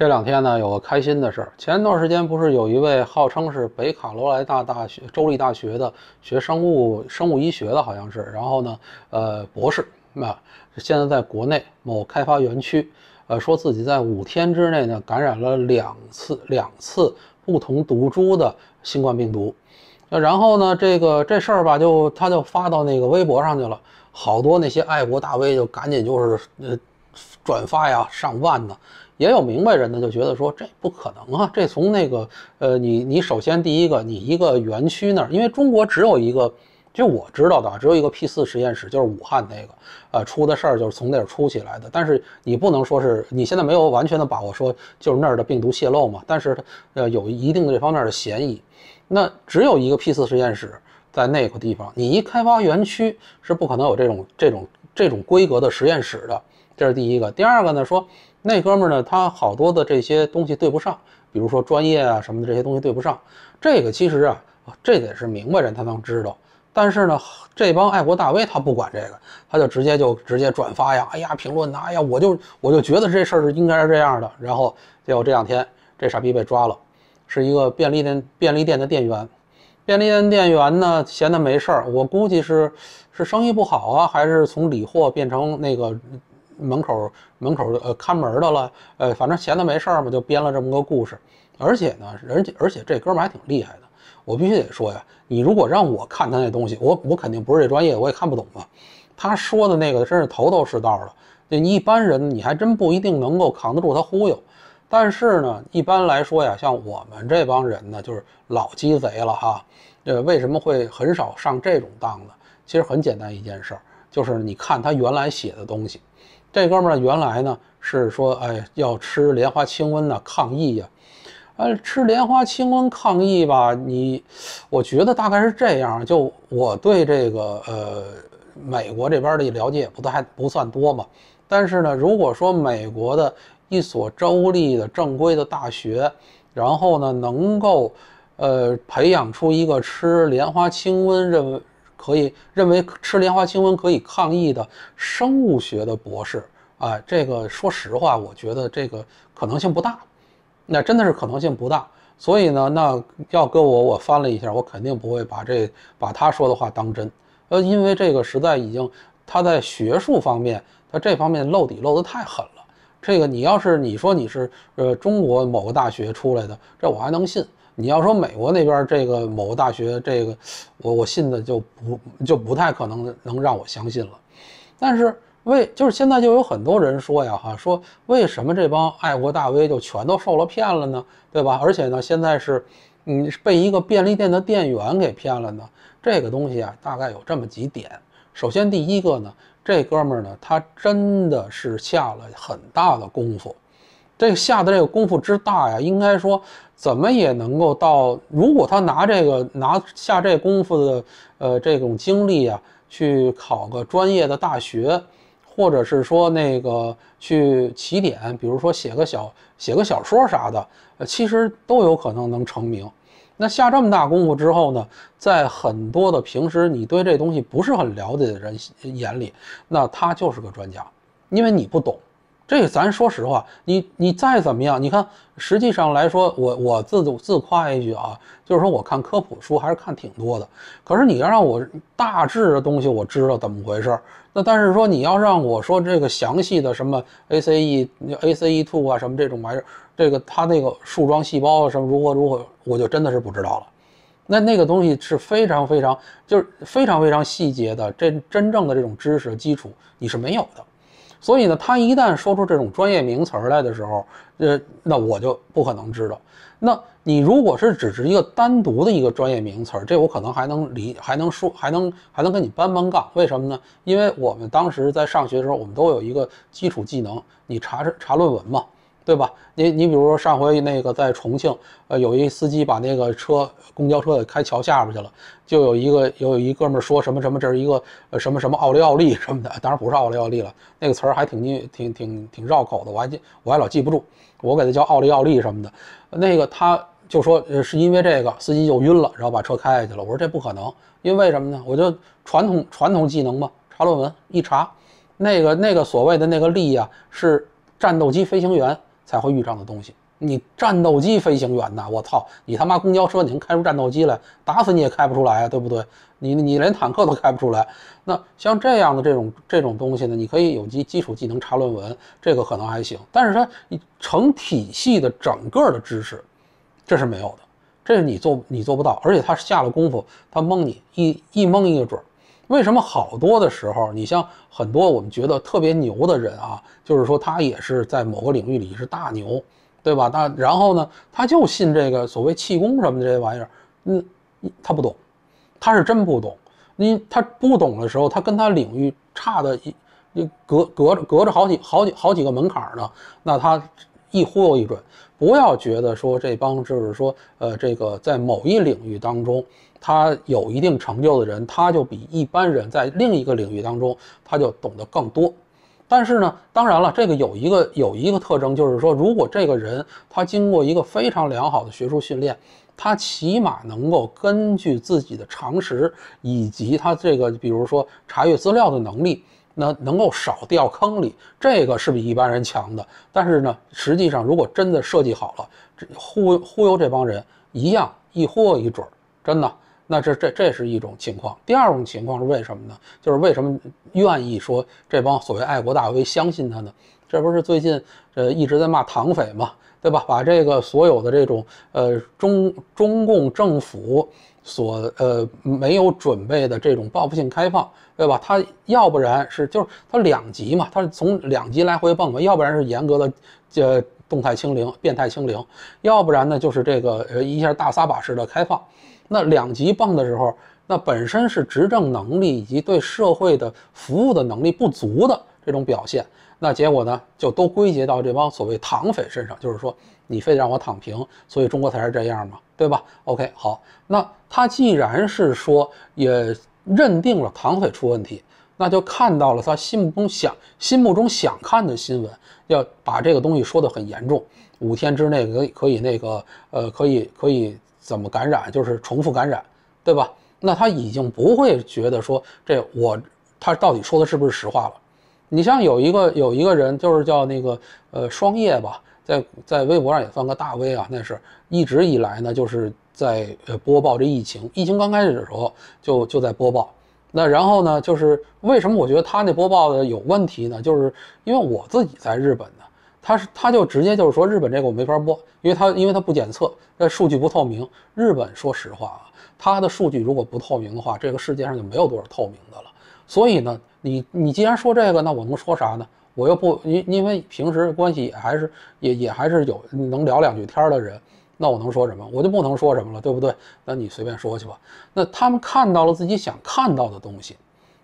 这两天呢，有个开心的事儿。前段时间不是有一位号称是北卡罗来纳大学州立大学的学生物生物医学的，好像是，然后呢，呃，博士，那现在在国内某开发园区，呃，说自己在五天之内呢感染了两次两次不同毒株的新冠病毒，那然后呢，这个这事儿吧，就他就发到那个微博上去了，好多那些爱国大 V 就赶紧就是呃。转发呀，上万呢。也有明白人呢，就觉得说这不可能啊，这从那个呃，你你首先第一个，你一个园区那儿，因为中国只有一个，就我知道的，只有一个 P 四实验室，就是武汉那个，呃，出的事儿就是从那儿出起来的。但是你不能说是你现在没有完全的把握说就是那儿的病毒泄露嘛，但是呃有一定的这方面的嫌疑。那只有一个 P 四实验室在那个地方，你一开发园区是不可能有这种这种这种规格的实验室的。这是第一个，第二个呢？说那哥们儿呢，他好多的这些东西对不上，比如说专业啊什么的这些东西对不上。这个其实啊，这得是明白人他能知道。但是呢，这帮爱国大 V 他不管这个，他就直接就直接转发呀，哎呀评论呐，哎呀我就我就觉得这事儿是应该是这样的。然后结果这两天这傻逼被抓了，是一个便利店便利店的店员，便利店店员呢闲的没事儿，我估计是是生意不好啊，还是从理货变成那个。门口门口呃看门的了，呃反正闲的没事儿嘛，就编了这么个故事。而且呢，而且而且这哥们儿还挺厉害的，我必须得说呀，你如果让我看他那东西，我我肯定不是这专业，我也看不懂嘛。他说的那个真是头头是道的，那一般人你还真不一定能够扛得住他忽悠。但是呢，一般来说呀，像我们这帮人呢，就是老鸡贼了哈。呃为什么会很少上这种当呢？其实很简单一件事儿。就是你看他原来写的东西，这哥们儿原来呢是说，哎，要吃莲花清瘟呢，抗疫呀，啊，吃莲花清瘟抗疫吧？你，我觉得大概是这样。就我对这个呃美国这边的了解也不还不算多嘛，但是呢，如果说美国的一所州立的正规的大学，然后呢能够，呃，培养出一个吃莲花清瘟这。可以认为吃莲花清瘟可以抗疫的生物学的博士啊，这个说实话，我觉得这个可能性不大。那真的是可能性不大。所以呢，那要搁我，我翻了一下，我肯定不会把这把他说的话当真。呃，因为这个实在已经他在学术方面，他这方面露底露的太狠了。这个你要是你说你是呃中国某个大学出来的，这我还能信。你要说美国那边这个某个大学这个，我我信的就不就不太可能能让我相信了。但是为就是现在就有很多人说呀哈，说为什么这帮爱国大 V 就全都受了骗了呢？对吧？而且呢，现在是，嗯，被一个便利店的店员给骗了呢。这个东西啊，大概有这么几点。首先，第一个呢，这哥们儿呢，他真的是下了很大的功夫。这个下的这个功夫之大呀，应该说，怎么也能够到。如果他拿这个拿下这功夫的，呃，这种经历啊，去考个专业的大学，或者是说那个去起点，比如说写个小写个小说啥的，呃，其实都有可能能成名。那下这么大功夫之后呢，在很多的平时你对这东西不是很了解的人眼里，那他就是个专家，因为你不懂。这个咱说实话，你你再怎么样，你看实际上来说，我我自自夸一句啊，就是说我看科普书还是看挺多的。可是你要让我大致的东西，我知道怎么回事。那但是说你要让我说这个详细的什么 ACE、a c e two 啊什么这种玩意儿，这个它那个树状细胞什么如何如何，我就真的是不知道了。那那个东西是非常非常就是非常非常细节的，这真正的这种知识基础你是没有的。所以呢，他一旦说出这种专业名词来的时候，呃，那我就不可能知道。那你如果是只是一个单独的一个专业名词，这我可能还能理，还能说，还能还能跟你扳扳杠。为什么呢？因为我们当时在上学的时候，我们都有一个基础技能，你查查查论文嘛。对吧？你你比如说上回那个在重庆，呃，有一司机把那个车公交车给开桥下边去了，就有一个有一哥们说什么什么，这是一个呃什么什么奥利奥利什么的，当然不是奥利奥利了，那个词儿还挺挺挺挺绕口的，我还记我还老记不住，我给他叫奥利奥利什么的，那个他就说是因为这个司机就晕了，然后把车开下去了。我说这不可能，因为什么呢？我就传统传统技能嘛，查论文一查，那个那个所谓的那个力啊，是战斗机飞行员。才会遇上的东西，你战斗机飞行员呐，我操，你他妈公交车你能开出战斗机来，打死你也开不出来啊，对不对？你你连坦克都开不出来，那像这样的这种这种东西呢，你可以有机基础技能查论文，这个可能还行，但是它成体系的整个的知识，这是没有的，这是你做你做不到，而且他下了功夫，他蒙你一一蒙一个准。为什么好多的时候，你像很多我们觉得特别牛的人啊，就是说他也是在某个领域里是大牛，对吧？但然后呢，他就信这个所谓气功什么这些玩意儿，嗯，他不懂，他是真不懂。你他不懂的时候，他跟他领域差的一一隔隔着隔着好几好几好几个门槛呢，那他。一忽悠一准，不要觉得说这帮就是说，呃，这个在某一领域当中他有一定成就的人，他就比一般人在另一个领域当中他就懂得更多。但是呢，当然了，这个有一个有一个特征，就是说，如果这个人他经过一个非常良好的学术训练，他起码能够根据自己的常识以及他这个，比如说查阅资料的能力。那能够少掉坑里，这个是比一般人强的。但是呢，实际上如果真的设计好了，忽悠忽悠这帮人，一样一货一准儿，真的。那这这这是一种情况。第二种情况是为什么呢？就是为什么愿意说这帮所谓爱国大 V 相信他呢？这不是最近呃一直在骂唐匪嘛，对吧？把这个所有的这种呃中中共政府。所呃没有准备的这种报复性开放，对吧？它要不然是就是它两级嘛，它是从两级来回蹦嘛，要不然是严格的呃动态清零、变态清零；要不然呢就是这个呃一下大撒把式的开放。那两级蹦的时候，那本身是执政能力以及对社会的服务的能力不足的这种表现。那结果呢，就都归结到这帮所谓“唐匪”身上，就是说。你非得让我躺平，所以中国才是这样嘛，对吧？OK，好，那他既然是说也认定了唐腿出问题，那就看到了他心目中想心目中想看的新闻，要把这个东西说得很严重。五天之内可可以那个呃，可以可以怎么感染，就是重复感染，对吧？那他已经不会觉得说这我他到底说的是不是实话了。你像有一个有一个人，就是叫那个呃双叶吧。在在微博上也算个大 V 啊，那是一直以来呢，就是在呃播报这疫情。疫情刚开始的时候就就在播报，那然后呢，就是为什么我觉得他那播报的有问题呢？就是因为我自己在日本呢，他是他就直接就是说日本这个我没法播，因为他因为他不检测，那数据不透明。日本说实话啊，他的数据如果不透明的话，这个世界上就没有多少透明的了。所以呢，你你既然说这个，那我能说啥呢？我又不因因为平时关系也还是也也还是有能聊两句天的人，那我能说什么？我就不能说什么了，对不对？那你随便说去吧。那他们看到了自己想看到的东西，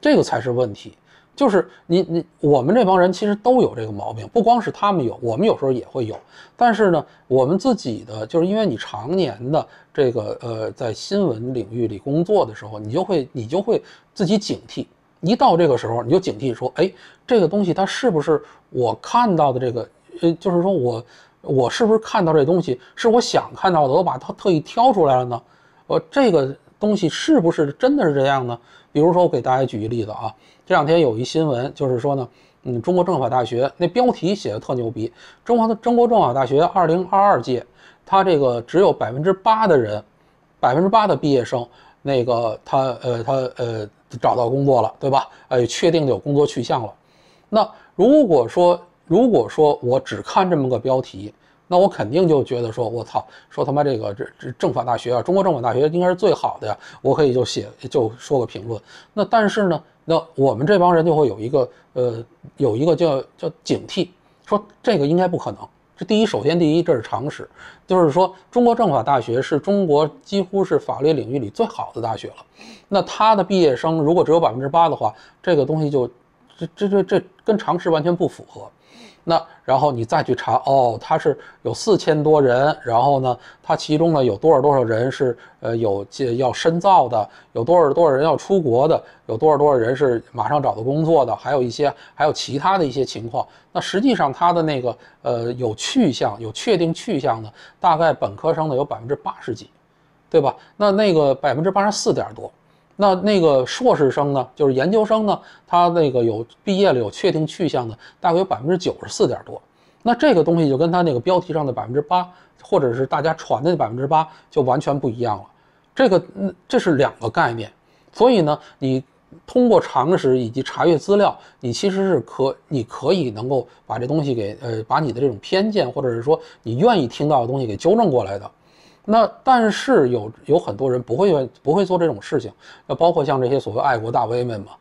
这个才是问题。就是你你我们这帮人其实都有这个毛病，不光是他们有，我们有时候也会有。但是呢，我们自己的就是因为你常年的这个呃在新闻领域里工作的时候，你就会你就会自己警惕。一到这个时候，你就警惕说：“哎，这个东西它是不是我看到的这个？呃，就是说我，我是不是看到这东西是我想看到的？我把它特意挑出来了呢？我这个东西是不是真的是这样呢？比如说，我给大家举一例子啊。这两天有一新闻，就是说呢，嗯，中国政法大学那标题写的特牛逼，中华的中国政法大学二零二二届，他这个只有百分之八的人，百分之八的毕业生。”那个他呃他呃找到工作了对吧？哎，确定有工作去向了。那如果说如果说我只看这么个标题，那我肯定就觉得说，我操，说他妈这个这这政法大学啊，中国政法大学应该是最好的呀。我可以就写就说个评论。那但是呢，那我们这帮人就会有一个呃有一个叫叫警惕，说这个应该不可能。这第一，首先第一，这是常识，就是说，中国政法大学是中国几乎是法律领域里最好的大学了。那他的毕业生如果只有百分之八的话，这个东西就，这这这这跟常识完全不符合。那然后你再去查哦，他是有四千多人，然后呢，他其中呢有多少多少人是呃有这要深造的，有多少多少人要出国的，有多少多少人是马上找到工作的，还有一些还有其他的一些情况。那实际上他的那个呃有去向有确定去向的，大概本科生的有百分之八十几，对吧？那那个百分之八十四点多。那那个硕士生呢，就是研究生呢，他那个有毕业了有确定去向的，大概有百分之九十四点多。那这个东西就跟他那个标题上的百分之八，或者是大家传的百分之八，就完全不一样了。这个，这是两个概念。所以呢，你通过常识以及查阅资料，你其实是可，你可以能够把这东西给，呃，把你的这种偏见，或者是说你愿意听到的东西给纠正过来的。那但是有有很多人不会不会做这种事情，那包括像这些所谓爱国大 V 们嘛。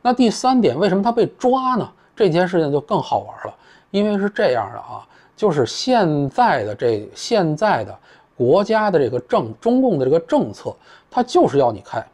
那第三点，为什么他被抓呢？这件事情就更好玩了，因为是这样的啊，就是现在的这现在的国家的这个政，中共的这个政策，他就是要你开，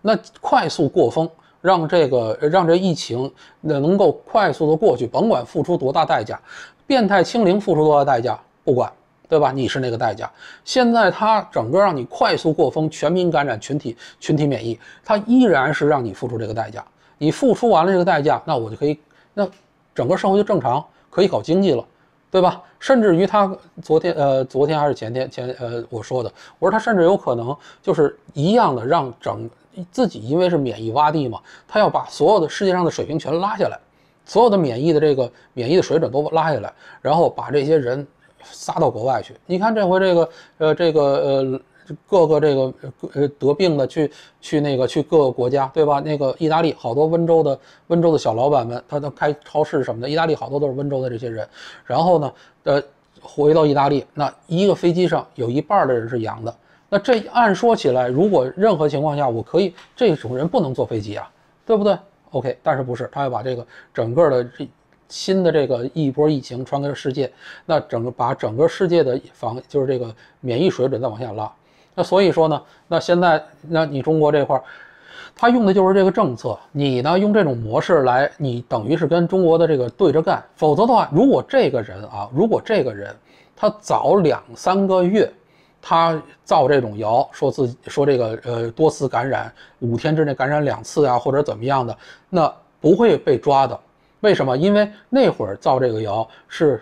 那快速过风，让这个让这疫情那能够快速的过去，甭管付出多大代价，变态清零付出多大代价不管。对吧？你是那个代价。现在它整个让你快速过风，全民感染，群体群体免疫，它依然是让你付出这个代价。你付出完了这个代价，那我就可以，那整个社会就正常，可以搞经济了，对吧？甚至于他昨天，呃，昨天还是前天前，呃，我说的，我说他甚至有可能就是一样的，让整自己因为是免疫洼地嘛，他要把所有的世界上的水平全拉下来，所有的免疫的这个免疫的水准都拉下来，然后把这些人。撒到国外去，你看这回这个，呃，这个呃，各个这个各呃得病的去去那个去各个国家，对吧？那个意大利好多温州的温州的小老板们，他都开超市什么的，意大利好多都是温州的这些人。然后呢，呃，回到意大利，那一个飞机上有一半的人是阳的。那这按说起来，如果任何情况下我可以，这种人不能坐飞机啊，对不对？OK，但是不是，他要把这个整个的这。新的这个一波疫情传给了世界，那整个把整个世界的防就是这个免疫水准再往下拉。那所以说呢，那现在那你中国这块，他用的就是这个政策，你呢用这种模式来，你等于是跟中国的这个对着干。否则的话，如果这个人啊，如果这个人他早两三个月，他造这种谣，说自己说这个呃多次感染，五天之内感染两次啊或者怎么样的，那不会被抓的。为什么？因为那会儿造这个谣是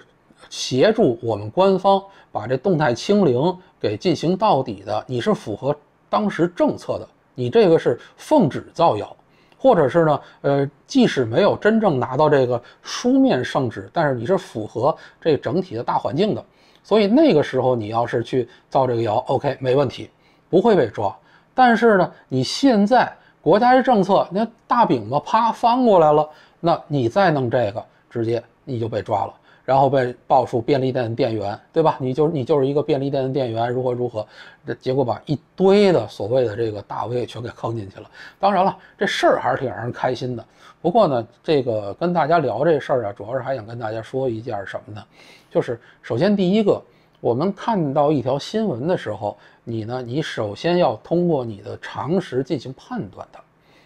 协助我们官方把这动态清零给进行到底的，你是符合当时政策的。你这个是奉旨造谣，或者是呢？呃，即使没有真正拿到这个书面圣旨，但是你是符合这整体的大环境的。所以那个时候你要是去造这个谣，OK，没问题，不会被抓。但是呢，你现在国家这政策，那大饼子啪翻过来了。那你再弄这个，直接你就被抓了，然后被报出便利店的店员，对吧？你就你就是一个便利店的店员，如何如何？这结果把一堆的所谓的这个大 V 全给坑进去了。当然了，这事儿还是挺让人开心的。不过呢，这个跟大家聊这事儿啊，主要是还想跟大家说一件什么呢？就是首先第一个，我们看到一条新闻的时候，你呢，你首先要通过你的常识进行判断的，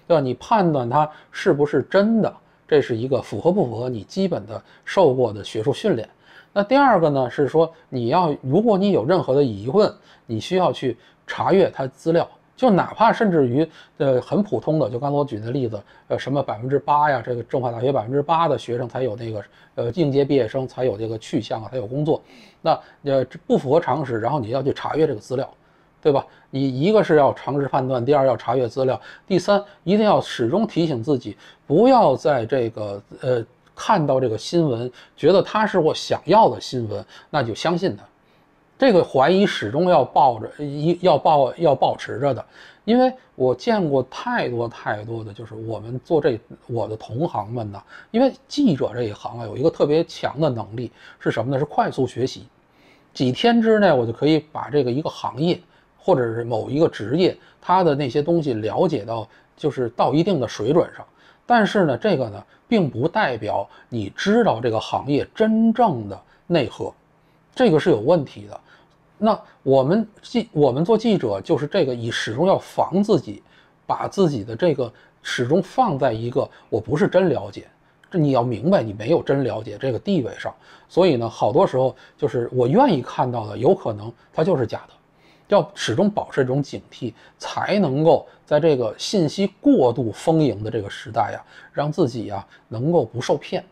对吧？你判断它是不是真的？这是一个符合不符合你基本的受过的学术训练？那第二个呢？是说你要，如果你有任何的疑问，你需要去查阅它资料，就哪怕甚至于呃很普通的，就刚才我举的例子，呃什么百分之八呀，这个政法大学百分之八的学生才有那个呃应届毕业生才有这个去向啊，才有工作，那呃不符合常识，然后你要去查阅这个资料。对吧？你一个是要尝试判断，第二要查阅资料，第三一定要始终提醒自己，不要在这个呃看到这个新闻，觉得它是我想要的新闻，那就相信它。这个怀疑始终要抱着一要抱要保持着的，因为我见过太多太多的就是我们做这我的同行们呢，因为记者这一行啊，有一个特别强的能力是什么呢？是快速学习，几天之内我就可以把这个一个行业。或者是某一个职业，他的那些东西了解到，就是到一定的水准上。但是呢，这个呢，并不代表你知道这个行业真正的内核，这个是有问题的。那我们记，我们做记者就是这个，你始终要防自己，把自己的这个始终放在一个我不是真了解，这你要明白，你没有真了解这个地位上。所以呢，好多时候就是我愿意看到的，有可能它就是假的。要始终保持这种警惕，才能够在这个信息过度丰盈的这个时代呀，让自己呀能够不受骗。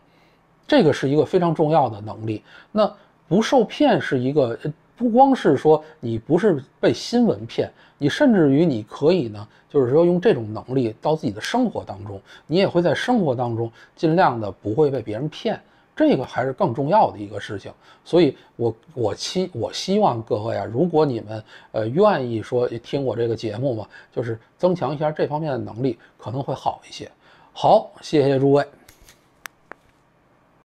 这个是一个非常重要的能力。那不受骗是一个，不光是说你不是被新闻骗，你甚至于你可以呢，就是说用这种能力到自己的生活当中，你也会在生活当中尽量的不会被别人骗。这个还是更重要的一个事情，所以我我期我希望各位啊，如果你们呃愿意说听我这个节目嘛，就是增强一下这方面的能力，可能会好一些。好，谢谢诸位。